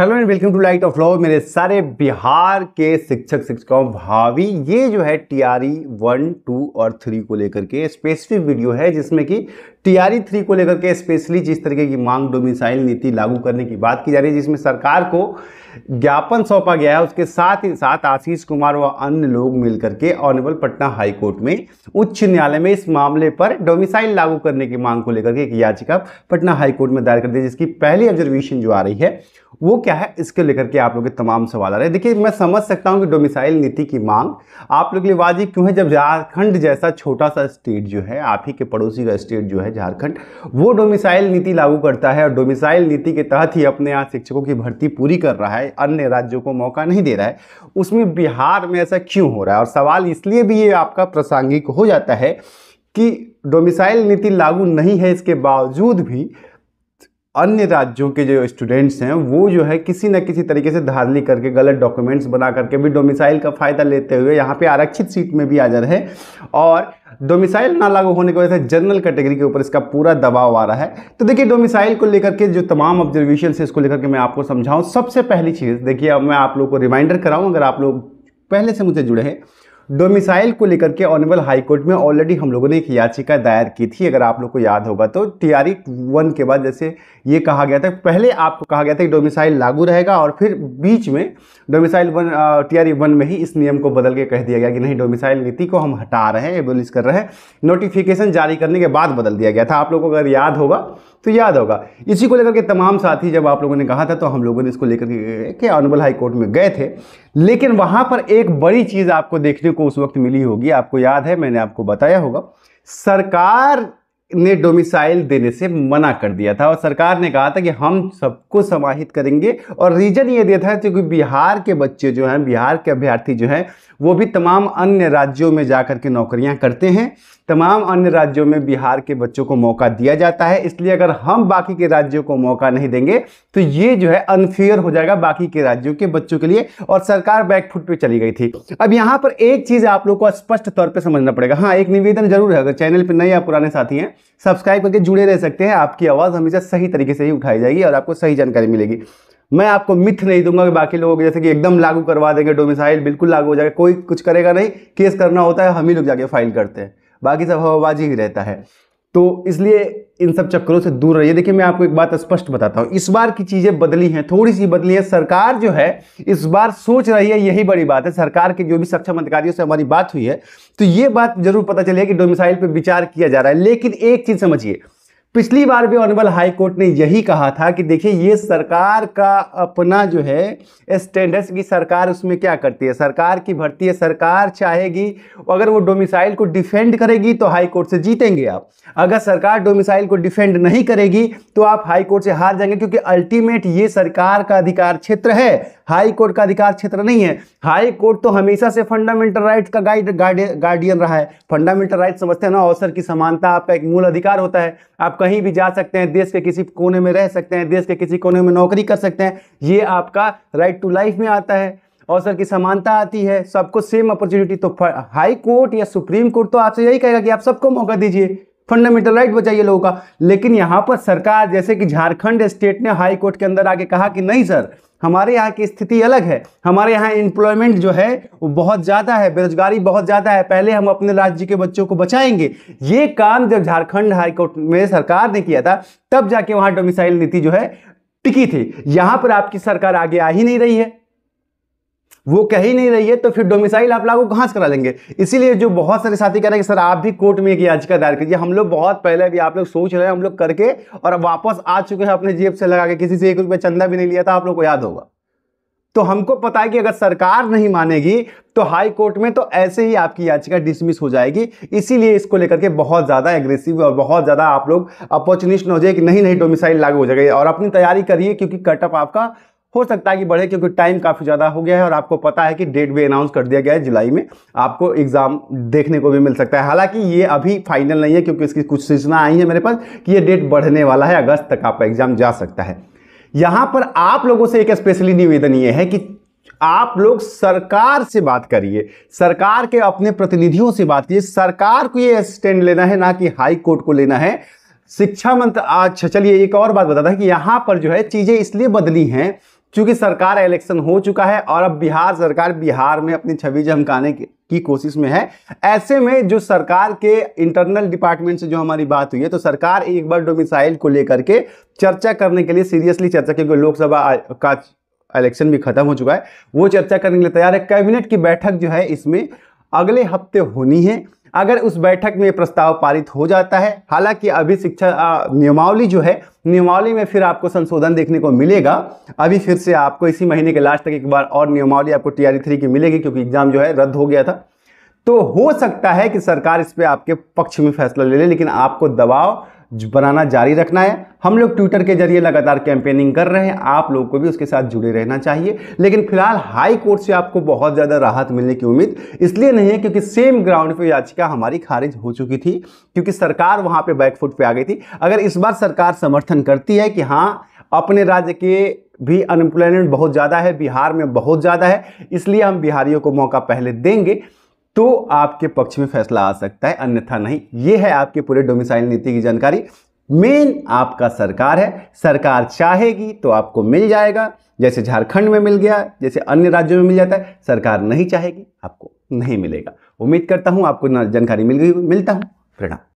hello and welcome to light of law मेरे सारे बिहार के शिक्षक शिक्षिकाओं भावी ये जो है T R E one two और थ्री को लेकर के स्पेसिफिक वीडियो है जिसमें कि टीआरई थ्री को लेकर के स्पेशली जिस तरीके की मांग डोमिसाइल नीति लागू करने की बात की जा रही है जिसमें सरकार को ज्ञापन सौंपा गया है उसके साथ ही साथ आशीष कुमार व अन्य लोग मिलकर के ऑनरेबल पटना हाईकोर्ट में उच्च न्यायालय में इस मामले पर डोमिसाइल लागू करने की मांग को लेकर के एक याचिका पटना हाईकोर्ट में दायर कर दी जिसकी पहली ऑब्जर्वेशन जो आ रही है वो क्या है इसके लेकर के आप लोग के तमाम सवाल आ रहे हैं देखिए मैं समझ सकता हूँ कि डोमिसाइल नीति की मांग आप लोग के लिए वाजिब क्यों है जब झारखंड जैसा छोटा सा स्टेट जो है आप ही के पड़ोसी का स्टेट जो है है झारखंड वो डोमिसाइल नीति लागू करता है और डोमिसाइल नीति के तहत ही अपने यहाँ शिक्षकों की भर्ती पूरी कर रहा है अन्य राज्यों को मौका नहीं दे रहा है उसमें बिहार में ऐसा क्यों हो रहा है और सवाल इसलिए भी ये आपका प्रासंगिक हो जाता है कि डोमिसाइल नीति लागू नहीं है इसके बावजूद भी अन्य राज्यों के जो स्टूडेंट्स हैं वो जो है किसी न किसी तरीके से धारली करके गलत डॉक्यूमेंट्स बना करके भी डोमिसाइल का फ़ायदा लेते हुए यहाँ पे आरक्षित सीट में भी आ जा रहे और डोमिसाइल ना लागू होने की वजह से जनरल कैटेगरी के ऊपर इसका पूरा दबाव आ रहा है तो देखिए डोमिसाइल को लेकर के जो तमाम ऑब्जर्वेशन है इसको लेकर के मैं आपको समझाऊँ सबसे पहली चीज़ देखिए अब मैं आप लोग को रिमाइंडर कराऊँ अगर आप लोग पहले से मुझे जुड़े हैं डोमिसाइल को लेकर के ऑनरेबल हाईकोर्ट में ऑलरेडी हम लोगों ने एक याचिका दायर की थी अगर आप लोग को याद होगा तो टीआरई वन के बाद जैसे ये कहा गया था पहले आपको कहा गया था कि डोमिसाइल लागू रहेगा और फिर बीच में डोमिसाइल वन टीआरई वन में ही इस नियम को बदल के कह दिया गया कि नहीं डोमिसाइल नीति को हम हटा रहे हैं एबोलिश कर रहे हैं नोटिफिकेशन जारी करने के बाद बदल दिया गया था आप लोग को अगर याद होगा तो याद होगा इसी को लेकर के तमाम साथी जब आप लोगों ने कहा था तो हम लोगों ने इसको लेकर के ऑनरेबल हाई कोर्ट में गए थे लेकिन वहाँ पर एक बड़ी चीज़ आपको देखने को उस वक्त मिली होगी आपको याद है मैंने आपको बताया होगा सरकार ने डोमिसाइल देने से मना कर दिया था और सरकार ने कहा था कि हम सबको समाहित करेंगे और रीज़न ये दिया था क्योंकि बिहार के बच्चे जो हैं बिहार के अभ्यर्थी जो हैं वो भी तमाम अन्य राज्यों में जा कर के नौकरियाँ करते हैं तमाम अन्य राज्यों में बिहार के बच्चों को मौका दिया जाता है इसलिए अगर हम बाकी के राज्यों को मौका नहीं देंगे तो ये जो है अनफेयर हो जाएगा बाकी के राज्यों के बच्चों के लिए और सरकार बैकफुट पे चली गई थी अब यहाँ पर एक चीज़ आप लोग को स्पष्ट तौर पर समझना पड़ेगा हाँ एक निवेदन जरूर है अगर चैनल पर नए या पुराने साथी हैं सब्सक्राइब करके जुड़े रह सकते हैं आपकी आवाज़ हमेशा सही तरीके से ही उठाई जाएगी और आपको सही जानकारी मिलेगी मैं आपको मिथ नहीं दूंगा कि बाकी लोग जैसे कि एकदम लागू करवा देंगे डोमिसाइल बिल्कुल लागू हो जाएगा कोई कुछ करेगा नहीं केस करना होता है हम ही लोग जाके फाइल करते हैं बाकी सब हवाबाजी ही रहता है तो इसलिए इन सब चक्करों से दूर रहिए देखिए मैं आपको एक बात स्पष्ट बताता हूँ इस बार की चीज़ें बदली हैं थोड़ी सी बदली है सरकार जो है इस बार सोच रही है यही बड़ी बात है सरकार के जो भी सक्षम अधिकारियों से हमारी बात हुई है तो ये बात जरूर पता चले कि डोमिसाइल पर विचार किया जा रहा है लेकिन एक चीज़ समझिए पिछली बार भी ऑनरेबल हाई कोर्ट ने यही कहा था कि देखिए ये सरकार का अपना जो है स्टैंडर्ड्स की सरकार उसमें क्या करती है सरकार की भर्ती है सरकार चाहेगी अगर वो डोमिसाइल को डिफेंड करेगी तो हाई कोर्ट से जीतेंगे आप अगर सरकार डोमिसाइल को डिफेंड नहीं करेगी तो आप हाई कोर्ट से हार जाएंगे क्योंकि अल्टीमेट ये सरकार का अधिकार क्षेत्र है हाई कोर्ट का अधिकार क्षेत्र नहीं है हाई कोर्ट तो हमेशा से फंडामेंटल राइट का गाइड गार्डियन रहा है फंडामेंटल राइट समझते हैं ना अवसर की समानता आपका एक मूल अधिकार होता है आप कहीं भी जा सकते हैं देश के किसी कोने में रह सकते हैं देश के किसी कोने में नौकरी कर सकते हैं ये आपका राइट टू लाइफ में आता है अवसर की समानता आती है सबको सेम अपॉर्चुनिटी तो हाई कोर्ट या सुप्रीम कोर्ट तो आपसे यही कहेगा कि आप सबको मौका दीजिए फंडामेंटल राइट बचाइए लोगों का लेकिन यहाँ पर सरकार जैसे कि झारखंड स्टेट ने हाई कोर्ट के अंदर आके कहा कि नहीं सर हमारे यहाँ की स्थिति अलग है हमारे यहाँ एम्प्लॉयमेंट जो है वो बहुत ज़्यादा है बेरोजगारी बहुत ज़्यादा है पहले हम अपने राज्य के बच्चों को बचाएंगे ये काम जब झारखंड हाईकोर्ट में सरकार ने किया था तब जाके वहाँ डोमिसाइल नीति जो है टिकी थी यहाँ पर आपकी सरकार आगे आ ही नहीं रही है वो कह ही नहीं रही है तो फिर डोमिसाइल आप लागू कहाँ से करा लेंगे इसीलिए जो बहुत सारे साथी कह रहे हैं कि सर आप भी कोर्ट में एक याचिका दायर कीजिए हम लोग बहुत पहले भी आप लोग सोच रहे हैं हम लोग करके और वापस आ चुके हैं अपने जेब से लगा के किसी से एक रुपये चंदा भी नहीं लिया था आप लोग को याद होगा तो हमको पता है कि अगर सरकार नहीं मानेगी तो हाई कोर्ट में तो ऐसे ही आपकी याचिका डिसमिस हो जाएगी इसीलिए इसको लेकर के बहुत ज़्यादा एग्रेसिव और बहुत ज़्यादा आप लोग अपॉर्चुनिस्ट हो जाए कि नहीं नहीं डोमिसाइल लागू हो जाएगा और अपनी तैयारी करिए क्योंकि कटअप आपका हो सकता है कि बढ़े क्योंकि टाइम काफ़ी ज़्यादा हो गया है और आपको पता है कि डेट भी अनाउंस कर दिया गया है जुलाई में आपको एग्ज़ाम देखने को भी मिल सकता है हालांकि ये अभी फाइनल नहीं है क्योंकि इसकी कुछ सूचना आई है मेरे पास कि ये डेट बढ़ने वाला है अगस्त तक आपका एग्ज़ाम जा सकता है यहाँ पर आप लोगों से एक स्पेशली निवेदन ये है कि आप लोग सरकार से बात करिए सरकार के अपने प्रतिनिधियों से बात कीजिए सरकार को ये स्टैंड लेना है ना कि हाई कोर्ट को लेना है शिक्षा मंत्र अच्छा चलिए एक और बात बताता है कि यहाँ पर जो है चीज़ें इसलिए बदली हैं क्योंकि सरकार इलेक्शन हो चुका है और अब बिहार सरकार बिहार में अपनी छवि झमकाने की कोशिश में है ऐसे में जो सरकार के इंटरनल डिपार्टमेंट से जो हमारी बात हुई है तो सरकार एक बार डोमिसाइल को लेकर के चर्चा करने के लिए सीरियसली चर्चा क्योंकि लोकसभा का इलेक्शन भी खत्म हो चुका है वो चर्चा करने के लिए तैयार है कैबिनेट की बैठक जो है इसमें अगले हफ्ते होनी है अगर उस बैठक में प्रस्ताव पारित हो जाता है हालांकि अभी शिक्षा नियमावली जो है नियमावली में फिर आपको संशोधन देखने को मिलेगा अभी फिर से आपको इसी महीने के लास्ट तक एक बार और नियमावली आपको टी आर थ्री की मिलेगी क्योंकि एग्जाम जो है रद्द हो गया था तो हो सकता है कि सरकार इस पर आपके पक्ष में फैसला ले ले लेकिन आपको दबाव बनाना जारी रखना है हम लोग ट्विटर के जरिए लगातार कैंपेनिंग कर रहे हैं आप लोग को भी उसके साथ जुड़े रहना चाहिए लेकिन फिलहाल हाई कोर्ट से आपको बहुत ज़्यादा राहत मिलने की उम्मीद इसलिए नहीं है क्योंकि सेम ग्राउंड पे याचिका हमारी खारिज हो चुकी थी क्योंकि सरकार वहाँ पे बैकफुट पे आ गई थी अगर इस बार सरकार समर्थन करती है कि हाँ अपने राज्य के भी अनएम्प्लॉयमेंट बहुत ज़्यादा है बिहार में बहुत ज़्यादा है इसलिए हम बिहारियों को मौका पहले देंगे तो आपके पक्ष में फैसला आ सकता है अन्यथा नहीं ये है आपके पूरे डोमिसाइल नीति की जानकारी मेन आपका सरकार है सरकार चाहेगी तो आपको मिल जाएगा जैसे झारखंड में मिल गया जैसे अन्य राज्यों में मिल जाता है सरकार नहीं चाहेगी आपको नहीं मिलेगा उम्मीद करता हूँ आपको जानकारी मिल गई मिलता हूँ प्रणाम